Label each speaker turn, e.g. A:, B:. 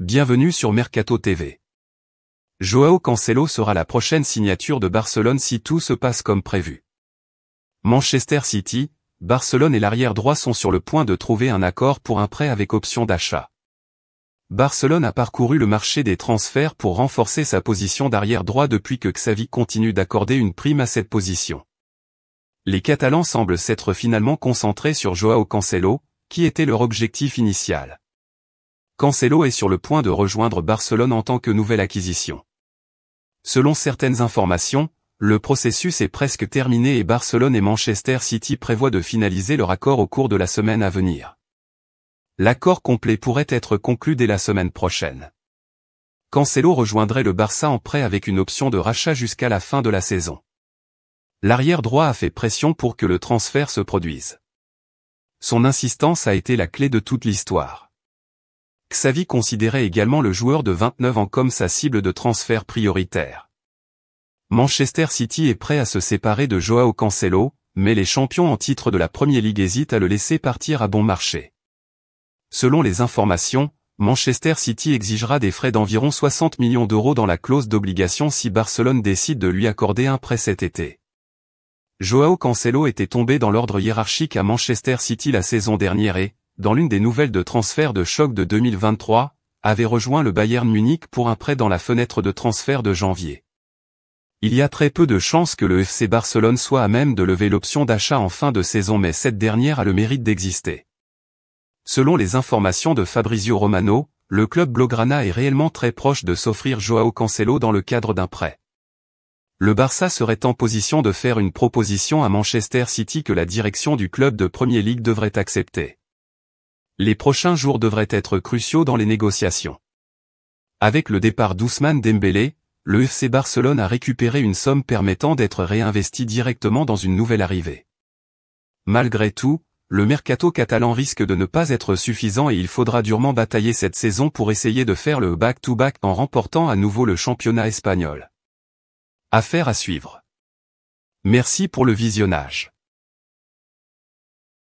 A: Bienvenue sur Mercato TV. Joao Cancelo sera la prochaine signature de Barcelone si tout se passe comme prévu. Manchester City, Barcelone et l'arrière droit sont sur le point de trouver un accord pour un prêt avec option d'achat. Barcelone a parcouru le marché des transferts pour renforcer sa position d'arrière droit depuis que Xavi continue d'accorder une prime à cette position. Les Catalans semblent s'être finalement concentrés sur Joao Cancelo, qui était leur objectif initial. Cancelo est sur le point de rejoindre Barcelone en tant que nouvelle acquisition. Selon certaines informations, le processus est presque terminé et Barcelone et Manchester City prévoient de finaliser leur accord au cours de la semaine à venir. L'accord complet pourrait être conclu dès la semaine prochaine. Cancelo rejoindrait le Barça en prêt avec une option de rachat jusqu'à la fin de la saison. L'arrière droit a fait pression pour que le transfert se produise. Son insistance a été la clé de toute l'histoire vie considérait également le joueur de 29 ans comme sa cible de transfert prioritaire. Manchester City est prêt à se séparer de Joao Cancelo, mais les champions en titre de la Premier League hésitent à le laisser partir à bon marché. Selon les informations, Manchester City exigera des frais d'environ 60 millions d'euros dans la clause d'obligation si Barcelone décide de lui accorder un prêt cet été. Joao Cancelo était tombé dans l'ordre hiérarchique à Manchester City la saison dernière et, dans l'une des nouvelles de transfert de choc de 2023, avait rejoint le Bayern Munich pour un prêt dans la fenêtre de transfert de janvier. Il y a très peu de chances que le FC Barcelone soit à même de lever l'option d'achat en fin de saison mais cette dernière a le mérite d'exister. Selon les informations de Fabrizio Romano, le club Blaugrana est réellement très proche de s'offrir Joao Cancelo dans le cadre d'un prêt. Le Barça serait en position de faire une proposition à Manchester City que la direction du club de Premier League devrait accepter. Les prochains jours devraient être cruciaux dans les négociations. Avec le départ d'Ousmane Dembélé, le FC Barcelone a récupéré une somme permettant d'être réinvesti directement dans une nouvelle arrivée. Malgré tout, le mercato catalan risque de ne pas être suffisant et il faudra durement batailler cette saison pour essayer de faire le back-to-back -back en remportant à nouveau le championnat espagnol. Affaire à suivre. Merci pour le visionnage.